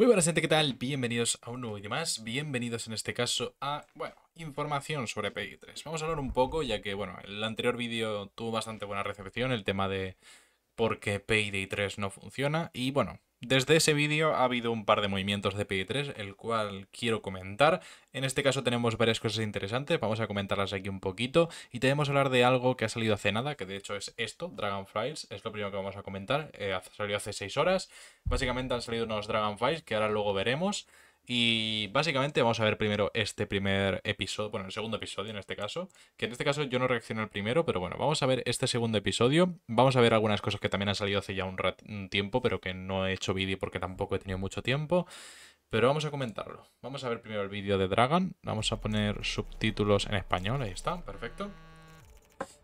Muy buenas gente, ¿qué tal? Bienvenidos a un nuevo vídeo más, bienvenidos en este caso a, bueno, información sobre Payday 3 Vamos a hablar un poco, ya que, bueno, el anterior vídeo tuvo bastante buena recepción, el tema de por qué Payday 3 no funciona, y bueno, desde ese vídeo ha habido un par de movimientos de PI3, el cual quiero comentar. En este caso tenemos varias cosas interesantes, vamos a comentarlas aquí un poquito. Y tenemos que hablar de algo que ha salido hace nada, que de hecho es esto, Dragonflies, es lo primero que vamos a comentar. Eh, salió hace 6 horas. Básicamente han salido unos Dragonflies que ahora luego veremos. Y básicamente vamos a ver primero este primer episodio, bueno, el segundo episodio en este caso, que en este caso yo no reaccioné al primero, pero bueno, vamos a ver este segundo episodio, vamos a ver algunas cosas que también han salido hace ya un, tiempo, pero que no he hecho vídeo porque tampoco he tenido mucho tiempo, pero vamos a comentarlo. Vamos a ver primero el vídeo de Dragon, vamos a poner subtítulos en español, ahí está, perfecto.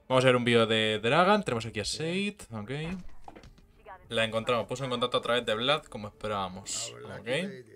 Vamos a ver un vídeo de Dragon, tenemos aquí a Sade. ok. La encontramos, puso en contacto a través de Vlad, como esperábamos, ah, ok.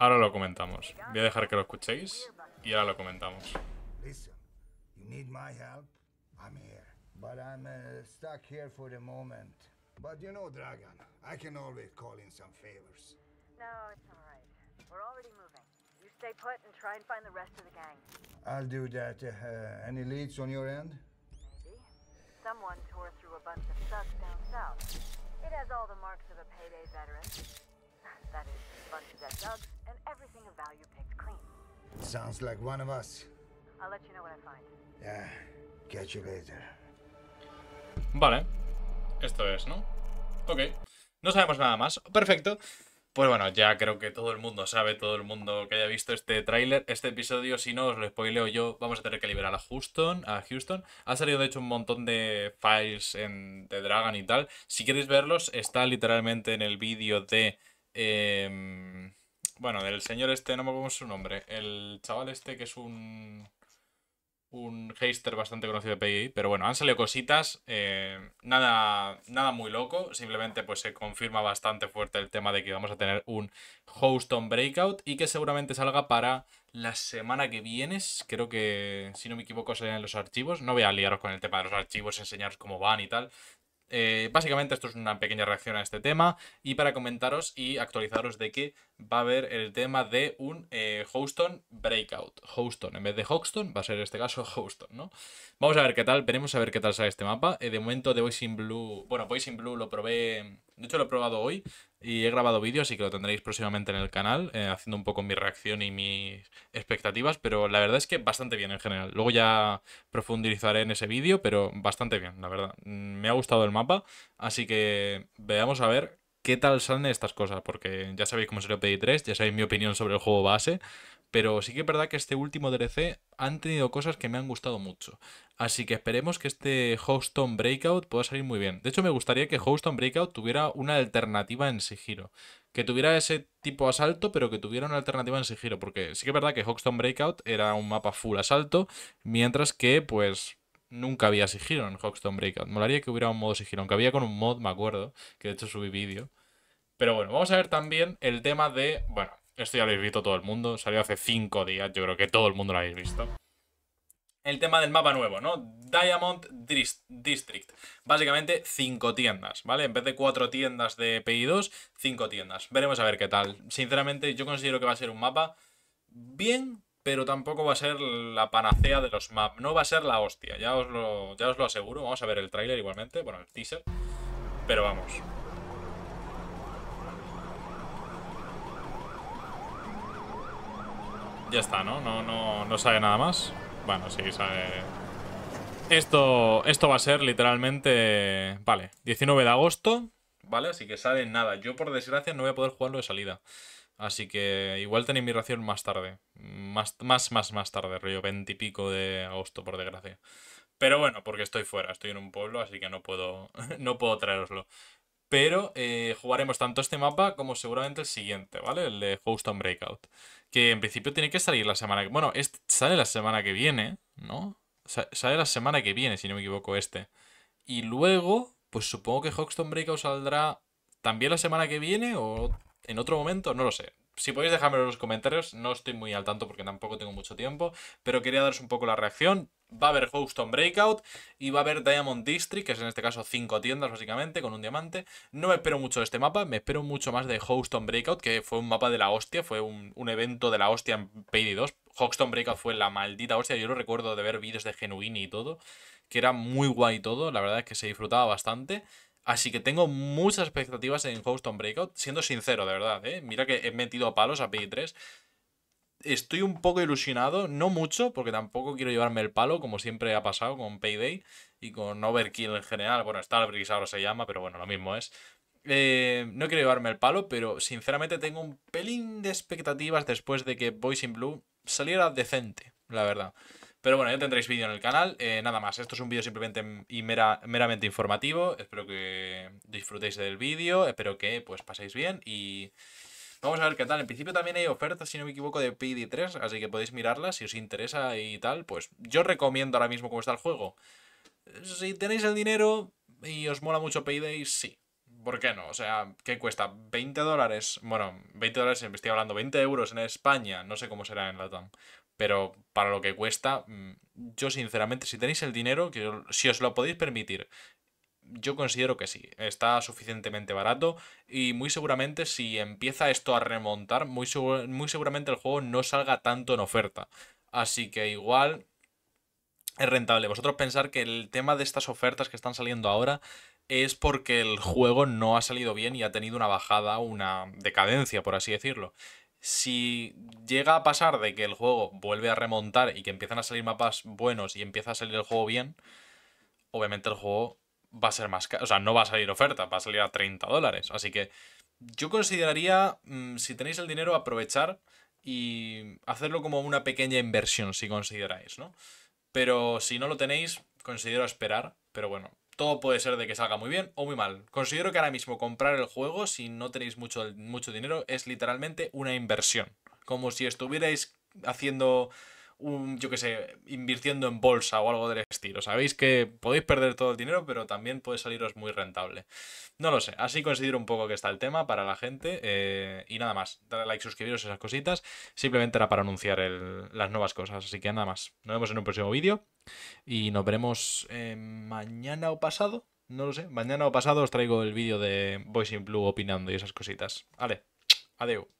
Ahora lo comentamos. Voy a dejar que lo escuchéis y ahora lo comentamos. Listen, you need my help. I'm here, but I'm uh, stuck here for the moment. But you know, Dragon, I can always call in some favors. No, it's all right. We're already moving. You stay put and try and find the rest of the gang. I'll do that. Uh, any leads on your end? Maybe. Someone tore through a bunch of thugs down south. It has all the marks of a payday veteran. Sounds like one of us. Yeah, catch you later. Vale. Esto es, ¿no? Ok. No sabemos nada más. Perfecto. Pues bueno, ya creo que todo el mundo sabe, todo el mundo que haya visto este tráiler, este episodio, si no os lo spoileo yo, vamos a tener que liberar a Houston, a Houston. Ha salido de hecho un montón de files en, de Dragon y tal. Si queréis verlos, está literalmente en el vídeo de Em, bueno, del señor este, no me pongo su nombre. El chaval este que es un. Un hater bastante conocido de PGI Pero bueno, han salido cositas. Em, nada, nada muy loco. Simplemente pues se confirma bastante fuerte el tema de que vamos a tener un host on breakout. Y que seguramente salga para la semana que viene, creo que, si no me equivoco, salen los archivos. No voy a liaros con el tema de los archivos, enseñaros cómo van y tal. Eh, básicamente esto es una pequeña reacción a este tema y para comentaros y actualizaros de que va a haber el tema de un eh, Houston Breakout. Houston, en vez de Houston, va a ser en este caso Houston, ¿no? Vamos a ver qué tal, veremos a ver qué tal sale este mapa. Eh, de momento de Voicing Blue, bueno, Voice sin Blue lo probé, de hecho lo he probado hoy y he grabado vídeos así que lo tendréis próximamente en el canal, eh, haciendo un poco mi reacción y mis expectativas, pero la verdad es que bastante bien en general. Luego ya profundizaré en ese vídeo, pero bastante bien, la verdad. Mm, me ha gustado el mapa, así que veamos a ver qué tal salen estas cosas, porque ya sabéis cómo se lo pedí 3, ya sabéis mi opinión sobre el juego base, pero sí que es verdad que este último DLC han tenido cosas que me han gustado mucho. Así que esperemos que este Houston Breakout pueda salir muy bien. De hecho, me gustaría que Houston Breakout tuviera una alternativa en Sigiro. Que tuviera ese tipo de asalto, pero que tuviera una alternativa en Sigiro. Porque sí que es verdad que Houston Breakout era un mapa full asalto, mientras que, pues, nunca había sigilo en Hoxton Breakout. Molaría que hubiera un modo sigilo, aunque había con un mod, me acuerdo, que de hecho subí vídeo. Pero bueno, vamos a ver también el tema de. Bueno, esto ya lo habéis visto todo el mundo, salió hace 5 días, yo creo que todo el mundo lo habéis visto. El tema del mapa nuevo, ¿no? Diamond District. Básicamente 5 tiendas, ¿vale? En vez de 4 tiendas de PI2, 5 tiendas. Veremos a ver qué tal. Sinceramente, yo considero que va a ser un mapa bien, pero tampoco va a ser la panacea de los maps. No va a ser la hostia, ya os lo, ya os lo aseguro. Vamos a ver el tráiler igualmente, bueno, el teaser. Pero vamos. Ya está, ¿no? No, no, no sale nada más. Bueno, sí, sale... Esto, esto va a ser literalmente... Vale, 19 de agosto, ¿vale? Así que sale nada. Yo, por desgracia, no voy a poder jugarlo de salida. Así que igual tenéis mi ración más tarde. Más, más, más, más tarde, rollo 20 y pico de agosto, por desgracia. Pero bueno, porque estoy fuera, estoy en un pueblo, así que no puedo, no puedo traeroslo. Pero eh, jugaremos tanto este mapa como seguramente el siguiente, ¿vale? El de Houston Breakout. Que en principio tiene que salir la semana que... Bueno, es este sale la semana que viene, ¿no? sale la semana que viene, si no me equivoco, este. Y luego, pues supongo que Houston Breakout saldrá también la semana que viene o en otro momento, no lo sé. Si podéis dejármelo en los comentarios, no estoy muy al tanto porque tampoco tengo mucho tiempo, pero quería daros un poco la reacción. Va a haber Houston Breakout y va a haber Diamond District, que es en este caso cinco tiendas básicamente, con un diamante. No me espero mucho de este mapa, me espero mucho más de Houston Breakout, que fue un mapa de la hostia, fue un, un evento de la hostia en Payday 2. Houston Breakout fue la maldita hostia, yo lo recuerdo de ver vídeos de Genuini y todo, que era muy guay todo, la verdad es que se disfrutaba bastante. Así que tengo muchas expectativas en Houston Breakout, siendo sincero, de verdad. ¿eh? Mira que he metido palos a PI3. Estoy un poco ilusionado, no mucho, porque tampoco quiero llevarme el palo, como siempre ha pasado con Payday y con Overkill en general. Bueno, Starbreeze ahora se llama, pero bueno, lo mismo es. Eh, no quiero llevarme el palo, pero sinceramente tengo un pelín de expectativas después de que Boys in Blue saliera decente, la verdad. Pero bueno, ya tendréis vídeo en el canal. Eh, nada más, esto es un vídeo simplemente y meramente informativo. Espero que disfrutéis del vídeo, espero que pues paséis bien y... Vamos a ver qué tal. En principio también hay ofertas, si no me equivoco, de PD3, así que podéis mirarlas si os interesa y tal. Pues yo recomiendo ahora mismo cómo está el juego. Si tenéis el dinero y os mola mucho Payday, sí. ¿Por qué no? O sea, ¿qué cuesta? ¿20 dólares? Bueno, 20 dólares, me estoy hablando, 20 euros en España. No sé cómo será en Latam. Pero para lo que cuesta, mm, yo sinceramente, si tenéis el dinero, que si os lo podéis permitir, yo considero que sí, está suficientemente barato y muy seguramente si empieza esto a remontar, muy, muy seguramente el juego no salga tanto en oferta. Así que igual es rentable. Vosotros pensar que el tema de estas ofertas que están saliendo ahora es porque el juego no ha salido bien y ha tenido una bajada, una decadencia, por así decirlo si llega a pasar de que el juego vuelve a remontar y que empiezan a salir mapas buenos y empieza a salir el juego bien, obviamente el juego va a ser más caro. O sea, no va a salir oferta, va a salir a 30 dólares. Así que yo consideraría, mm, si tenéis el dinero, aprovechar y hacerlo como una pequeña inversión, si consideráis, ¿no? Pero si no lo tenéis, considero esperar. Pero bueno, todo puede ser de que salga muy bien o muy mal. Considero que ahora mismo comprar el juego, si no tenéis mucho, mucho dinero, es literalmente una inversión. Como si estuvierais haciendo un, yo que sé, invirtiendo en bolsa o algo del estilo. Sabéis que podéis perder todo el dinero, pero también puede saliros muy rentable. No lo sé, así considero un poco que está el tema para la gente. Eh, y nada más, darle like, suscribiros, esas cositas. Simplemente era para anunciar las nuevas cosas. Así que nada más, nos vemos en un próximo vídeo y nos veremos eh, mañana o pasado. No lo sé, mañana o pasado os traigo el vídeo de Voice in Blue opinando y esas cositas. Vale, adiós